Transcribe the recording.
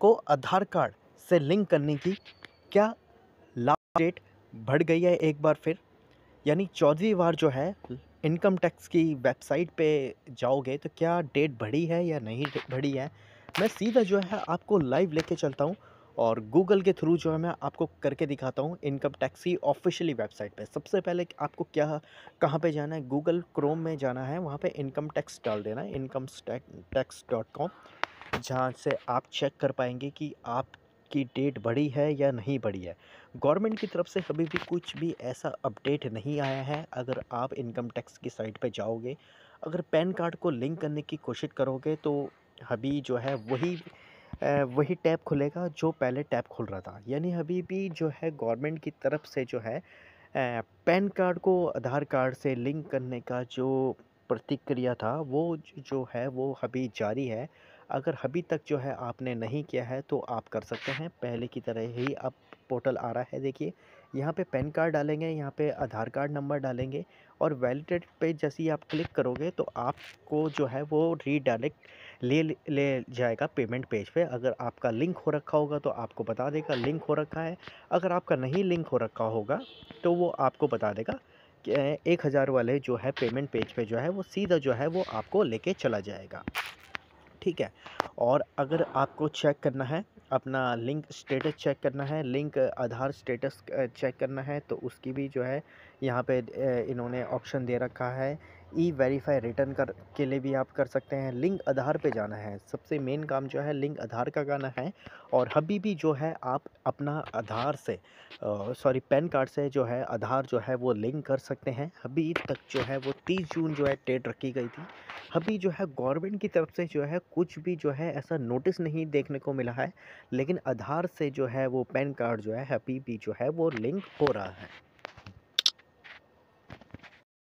को आधार कार्ड से लिंक करने की क्या लास्ट डेट बढ़ गई है एक बार फिर यानी चौदहवीं बार जो है इनकम टैक्स की वेबसाइट पे जाओगे तो क्या डेट बढ़ी है या नहीं बढ़ी है मैं सीधा जो है आपको लाइव लेके चलता हूँ और गूगल के थ्रू जो है मैं आपको करके दिखाता हूँ इनकम टैक्स की ऑफिशियली वेबसाइट पे सबसे पहले आपको क्या कहाँ पे जाना है गूगल क्रोम में जाना है वहाँ पे इनकम टैक्स डाल देना है इनकम टैक्स डॉट कॉम जहाँ से आप चेक कर पाएंगे कि आपकी डेट बढ़ी है या नहीं बढ़ी है गवर्नमेंट की तरफ से कभी भी कुछ भी ऐसा अपडेट नहीं आया है अगर आप इनकम टैक्स की साइट पे जाओगे अगर पैन कार्ड को लिंक करने की कोशिश करोगे तो अभी जो है वही वही टैब खुलेगा जो पहले टैब खुल रहा था यानी अभी भी जो है गवर्नमेंट की तरफ से जो है पैन कार्ड को आधार कार्ड से लिंक करने का जो प्रतिक्रिया था वो जो है वो अभी जारी है अगर अभी तक जो है आपने नहीं किया है तो आप कर सकते हैं पहले की तरह ही अब पोर्टल आ रहा है देखिए यहाँ पे पैन कार्ड डालेंगे यहाँ पे आधार कार्ड नंबर डालेंगे और वैलिडेट पे जैसे ही आप क्लिक करोगे तो आपको जो है वो रीडायरेक्ट ले ले जाएगा पेमेंट पेज पे अगर आपका लिंक हो रखा होगा तो आपको बता देगा लिंक हो रखा है अगर आपका नहीं लिंक हो रखा होगा तो वो आपको बता देगा एक हज़ार वाले जो है पेमेंट पेज पे जो है वो सीधा जो है वो आपको ले चला जाएगा ठीक है और अगर आपको चेक करना है अपना लिंक स्टेटस चेक करना है लिंक आधार स्टेटस चेक करना है तो उसकी भी जो है यहाँ पे इन्होंने ऑप्शन दे रखा है ई वेरीफाई रिटर्न कर के लिए भी आप कर सकते हैं लिंक आधार पे जाना है सबसे मेन काम जो है लिंक आधार का करना है और अभी भी जो है आप अपना आधार से सॉरी पैन कार्ड से जो है आधार जो है वो लिंक कर सकते हैं अभी तक जो है वो तीस जून जो है डेट रखी गई थी अभी जो है गवर्नमेंट की तरफ से जो है कुछ भी जो है ऐसा नोटिस नहीं देखने को मिला है लेकिन आधार से जो है वो पैन कार्ड जो है अभी भी जो है वो लिंक हो रहा है